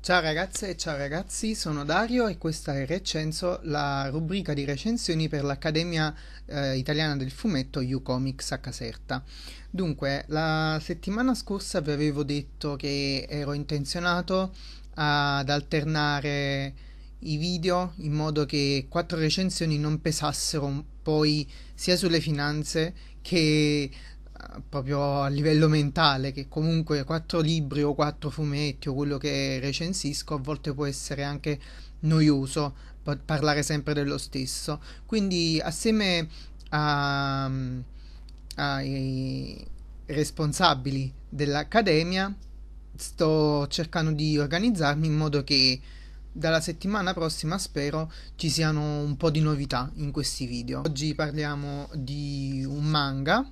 Ciao ragazze e ciao ragazzi, sono Dario e questa è Recenso, la rubrica di recensioni per l'Accademia eh, Italiana del Fumetto U-Comics a Caserta. Dunque, la settimana scorsa vi avevo detto che ero intenzionato ad alternare i video in modo che quattro recensioni non pesassero poi sia sulle finanze che proprio a livello mentale, che comunque quattro libri o quattro fumetti o quello che recensisco a volte può essere anche noioso parlare sempre dello stesso. Quindi assieme a, mm, ai responsabili dell'accademia sto cercando di organizzarmi in modo che dalla settimana prossima spero ci siano un po' di novità in questi video. Oggi parliamo di un manga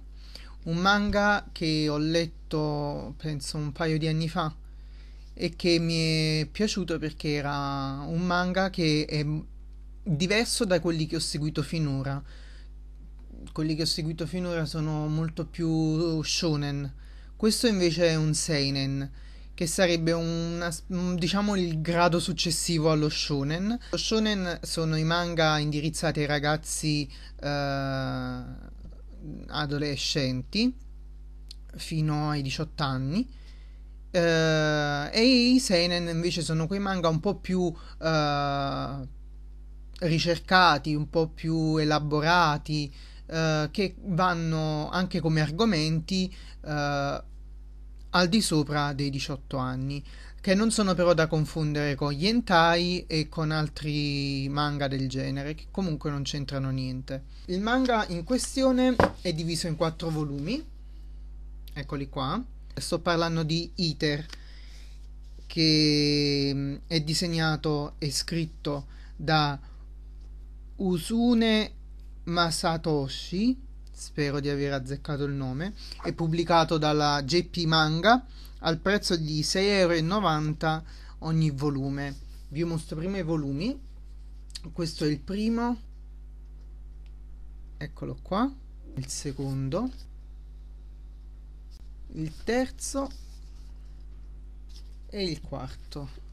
un manga che ho letto penso un paio di anni fa e che mi è piaciuto perché era un manga che è diverso da quelli che ho seguito finora. Quelli che ho seguito finora sono molto più shonen. Questo invece è un seinen, che sarebbe una, diciamo il grado successivo allo shonen. Lo shonen sono i manga indirizzati ai ragazzi eh, adolescenti fino ai 18 anni. Uh, e i Seinen invece sono quei manga un po' più uh, ricercati, un po' più elaborati, uh, che vanno anche come argomenti al di sopra dei 18 anni che non sono però da confondere con gli hentai e con altri manga del genere, che comunque non c'entrano niente. Il manga in questione è diviso in quattro volumi, eccoli qua. Sto parlando di Iter, che mm, è disegnato e scritto da Usune Masatoshi spero di aver azzeccato il nome, è pubblicato dalla JP Manga al prezzo di 6,90€ ogni volume. Vi mostro prima i volumi. Questo è il primo, eccolo qua, il secondo, il terzo e il quarto.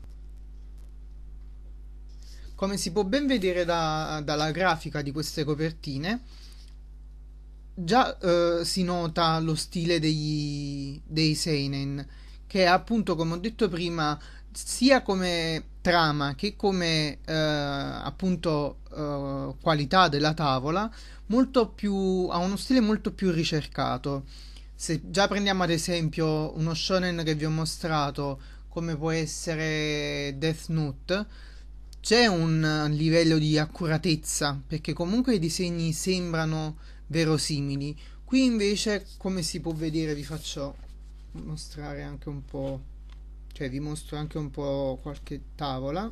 Come si può ben vedere da, dalla grafica di queste copertine, già eh, si nota lo stile degli, dei Seinen, che appunto, come ho detto prima, sia come trama che come eh, appunto eh, qualità della tavola, molto più, ha uno stile molto più ricercato. Se già prendiamo ad esempio uno shonen che vi ho mostrato, come può essere Death Note, c'è un livello di accuratezza, perché comunque i disegni sembrano verosimili. Qui invece, come si può vedere, vi faccio mostrare anche un po', cioè vi mostro anche un po' qualche tavola.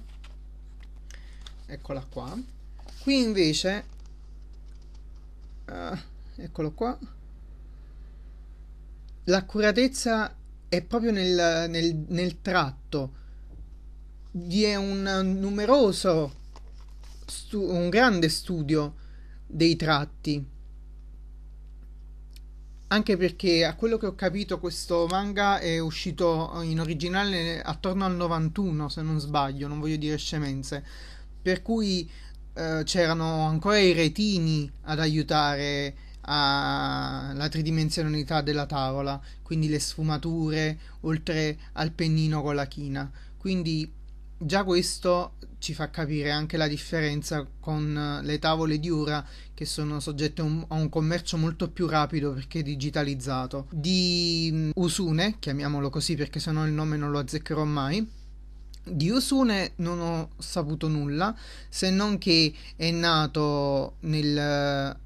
Eccola qua. Qui invece, uh, eccolo qua, l'accuratezza è proprio nel, nel, nel tratto. Vi è un numeroso, un grande studio dei tratti anche perché a quello che ho capito questo manga è uscito in originale attorno al 91 se non sbaglio, non voglio dire scemenze, per cui eh, c'erano ancora i retini ad aiutare alla tridimensionalità della tavola, quindi le sfumature oltre al pennino con la china, quindi già questo ci fa capire anche la differenza con eh, le tavole di Ura che sono soggette un, a un commercio molto più rapido perché digitalizzato. Di mm, Usune, chiamiamolo così perché sennò il nome non lo azzeccherò mai. Di Usune non ho saputo nulla se non che è nato nel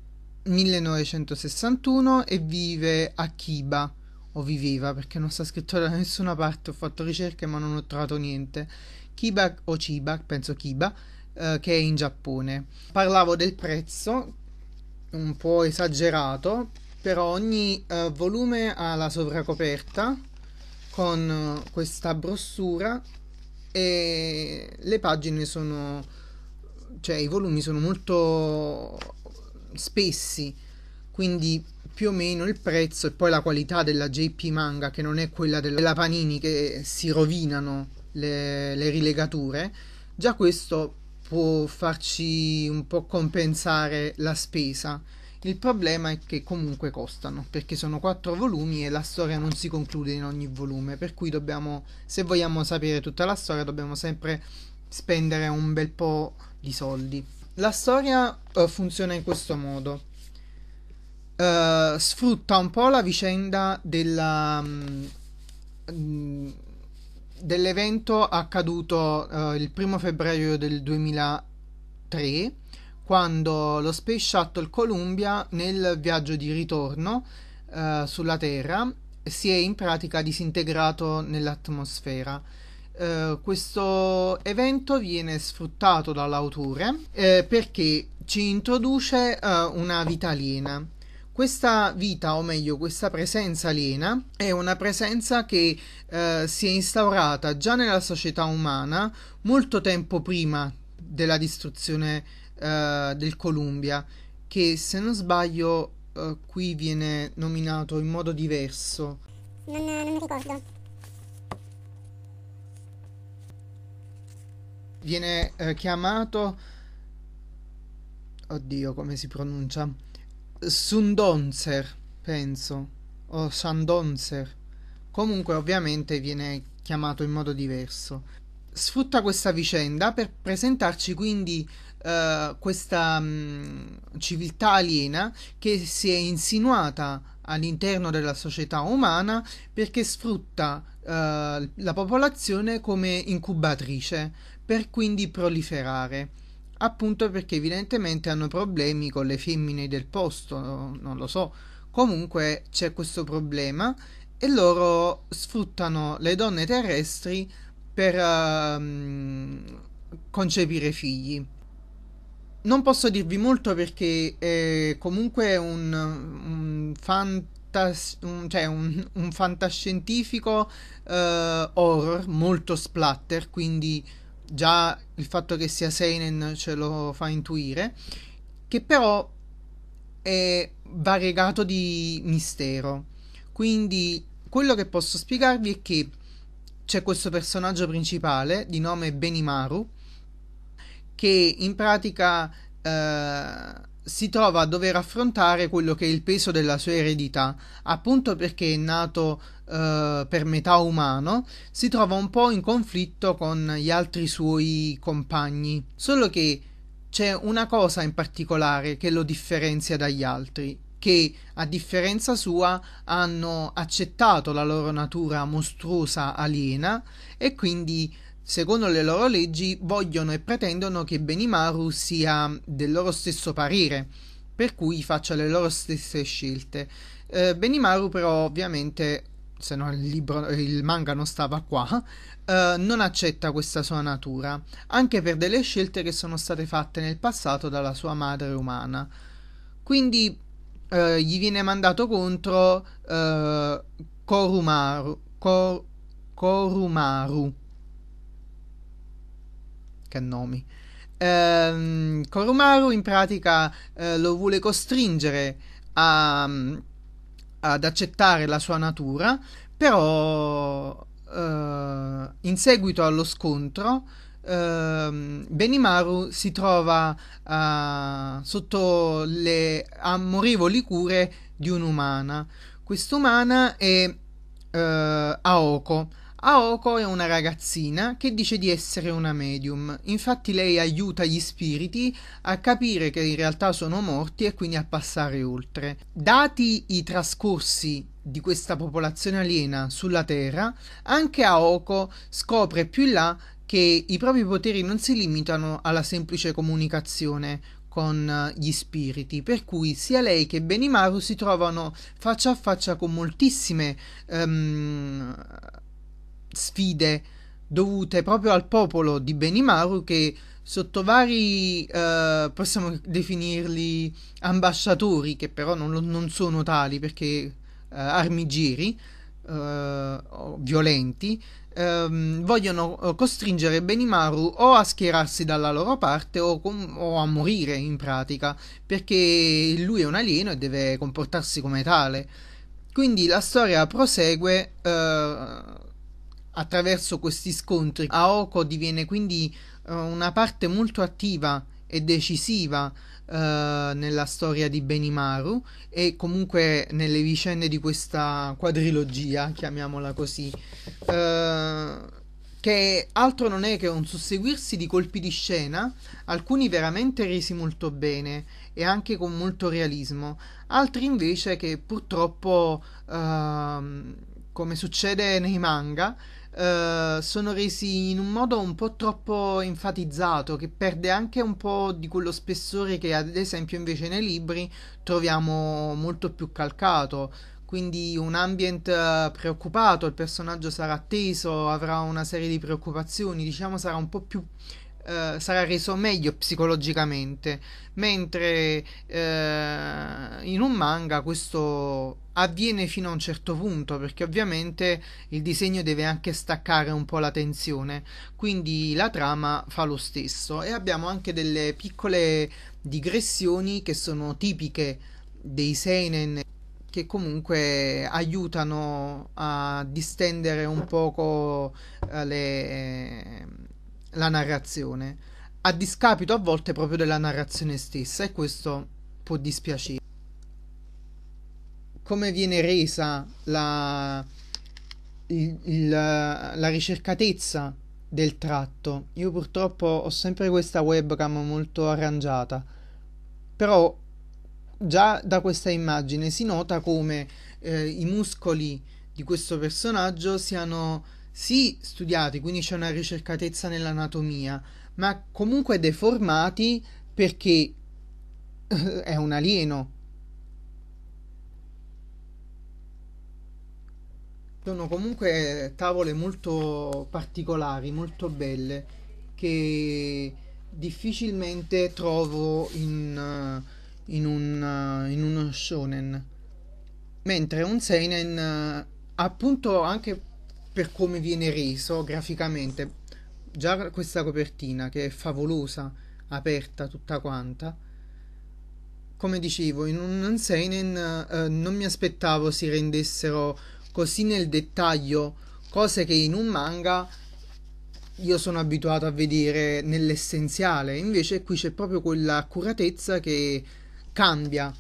1961 eh, e vive a Kiba o viveva perché non sta scritto da nessuna parte, ho fatto ricerche ma non ho trovato niente Kibak o Chibak, penso Kiba, eh, che è in Giappone. Parlavo del prezzo, un po' esagerato, però ogni eh, volume ha la sovracoperta con eh, questa brossura e le pagine sono cioè i volumi sono molto spessi quindi più o meno il prezzo e poi la qualità della JP manga che non è quella della Panini che si rovinano le, le rilegature, già questo può farci un po' compensare la spesa. Il problema è che comunque costano, perché sono quattro volumi e la storia non si conclude in ogni volume, per cui dobbiamo, se vogliamo sapere tutta la storia, dobbiamo sempre spendere un bel po' di soldi. La storia uh, funziona in questo modo. Uh, sfrutta un po' la vicenda della... Um, dell'evento accaduto eh, il primo febbraio del 2003 quando lo Space Shuttle Columbia nel viaggio di ritorno eh, sulla Terra si è in pratica disintegrato nell'atmosfera. Eh, questo evento viene sfruttato dall'autore eh, perché ci introduce eh, una vita aliena questa vita, o meglio questa presenza aliena, è una presenza che eh, si è instaurata già nella società umana molto tempo prima della distruzione eh, del Columbia, che se non sbaglio eh, qui viene nominato in modo diverso. Non, non mi ricordo. Viene eh, chiamato... Oddio, come si pronuncia? Sundonzer, penso, o Sandonzer. Comunque ovviamente viene chiamato in modo diverso. Sfrutta questa vicenda per presentarci quindi uh, questa um, civiltà aliena che si è insinuata all'interno della società umana perché sfrutta uh, la popolazione come incubatrice per quindi proliferare appunto perché evidentemente hanno problemi con le femmine del posto, non lo so. Comunque c'è questo problema e loro sfruttano le donne terrestri per uh, concepire figli. Non posso dirvi molto perché è comunque un, un fantas- un, cioè un, un fantascientifico uh, horror molto splatter, quindi già il fatto che sia Seinen ce lo fa intuire, che però è variegato di mistero. Quindi quello che posso spiegarvi è che c'è questo personaggio principale di nome Benimaru che in pratica eh, si trova a dover affrontare quello che è il peso della sua eredità, appunto perché è nato eh, per metà umano, si trova un po' in conflitto con gli altri suoi compagni. Solo che c'è una cosa in particolare che lo differenzia dagli altri, che a differenza sua hanno accettato la loro natura mostruosa aliena e quindi secondo le loro leggi, vogliono e pretendono che Benimaru sia del loro stesso parere, per cui faccia le loro stesse scelte. Eh, Benimaru però ovviamente, se no il, libro, il manga non stava qua, eh, non accetta questa sua natura, anche per delle scelte che sono state fatte nel passato dalla sua madre umana. Quindi eh, gli viene mandato contro eh, Korumaru. Kor- Korumaru che nomi. Ehm, Korumaru in pratica eh, lo vuole costringere a, mm, ad accettare la sua natura, però eh, in seguito allo scontro eh, Benimaru si trova eh, sotto le amorevoli cure di un'umana. Quest'umana è eh, Aoko Aoko è una ragazzina che dice di essere una medium, infatti lei aiuta gli spiriti a capire che in realtà sono morti e quindi a passare oltre. Dati i trascorsi di questa popolazione aliena sulla Terra, anche Aoko scopre più in là che i propri poteri non si limitano alla semplice comunicazione, con eh, gli spiriti, per cui sia lei che Benimaru si trovano faccia a faccia con moltissime um, sfide dovute proprio al popolo di Benimaru che sotto vari, eh, possiamo definirli ambasciatori, che però non, non sono tali perché eh, armigieri, eh, violenti, ehm, vogliono eh, costringere Benimaru o a schierarsi dalla loro parte o, o, a morire in pratica, perché lui è un alieno e deve comportarsi come tale. Quindi la storia prosegue eh, attraverso questi scontri. Aoko diviene quindi uh, una parte molto attiva e decisiva uh, nella storia di Benimaru e comunque nelle vicende di questa quadrilogia, chiamiamola così. Uh, che altro non è che un susseguirsi di colpi di scena, alcuni veramente resi molto bene e anche con molto realismo, altri invece che purtroppo, uh, come succede nei manga, eh, sono resi in un modo un po' troppo enfatizzato, che perde anche un po' di quello spessore che ad esempio invece nei libri troviamo molto più calcato. Quindi un ambient eh, preoccupato, il personaggio sarà atteso, avrà una serie di preoccupazioni, diciamo sarà un po' più eh, sarà reso meglio psicologicamente, mentre eh, in un manga questo avviene fino a un certo punto, perché ovviamente il disegno deve anche staccare un po' la tensione, quindi la trama fa lo stesso e abbiamo anche delle piccole digressioni che sono tipiche dei seinen che comunque aiutano a distendere un poco eh, le la narrazione, a discapito a volte proprio della narrazione stessa e questo può dispiacere. Come viene resa la, il, il, la ricercatezza del tratto? Io purtroppo ho sempre questa webcam molto arrangiata, però già da questa immagine si nota come eh, i muscoli di questo personaggio siano sì studiati, quindi c'è una ricercatezza nell'anatomia, ma comunque deformati perché eh, è un alieno. Sono comunque tavole molto particolari, molto belle, che difficilmente trovo in, in, un, in uno shonen. Mentre un seinen, appunto anche per come viene reso graficamente, già questa copertina che è favolosa, aperta tutta quanta, come dicevo, in un seinen eh, non mi aspettavo si rendessero così nel dettaglio cose che in un manga io sono abituato a vedere nell'essenziale, invece qui c'è proprio quell'accuratezza che cambia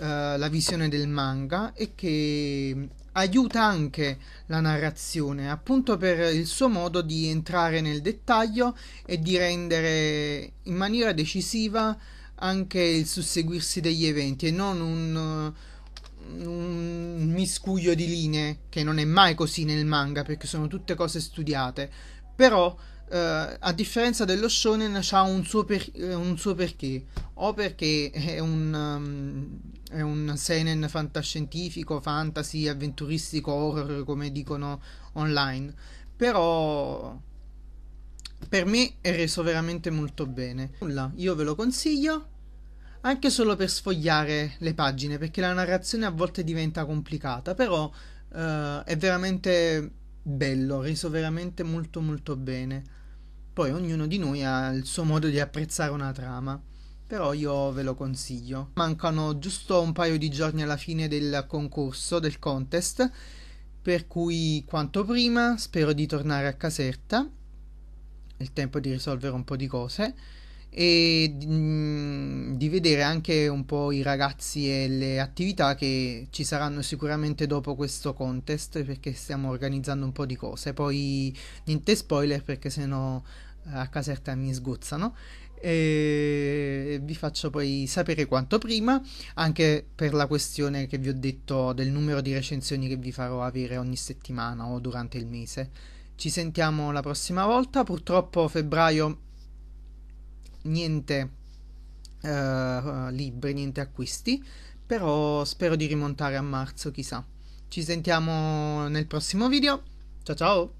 eh, la visione del manga e che mm, aiuta anche la narrazione, appunto per il suo modo di entrare nel dettaglio e di rendere in maniera decisiva anche il susseguirsi degli eventi e non un, eh, un miscuglio di linee, che non è mai così nel manga perché sono tutte cose studiate, però Uh, a differenza dello shonen ha un, per- un suo, perché o perché è un ehm, è un seinen fantascientifico, fantasy, avventuristico, horror come dicono online, però per me è reso veramente molto bene. Nulla, io ve lo consiglio anche solo per sfogliare le pagine perché la narrazione a volte diventa complicata, però eh, è veramente bello, reso veramente molto molto bene. Poi ognuno di noi ha il suo modo di apprezzare una trama però io ve lo consiglio. Mancano giusto un paio di giorni alla fine del concorso, del contest, per cui quanto prima spero di tornare a Caserta, il tempo di risolvere un po' di cose e di mm, vedere anche un po' i ragazzi e le attività che ci saranno sicuramente dopo questo contest perché stiamo organizzando un po' di cose poi niente spoiler perché sennò a Caserta mi sgozzano e vi faccio poi sapere quanto prima anche per la questione che vi ho detto del numero di recensioni che vi farò avere ogni settimana o durante il mese ci sentiamo la prossima volta purtroppo febbraio niente eh, libri niente acquisti però spero di rimontare a marzo chissà ci sentiamo nel prossimo video ciao ciao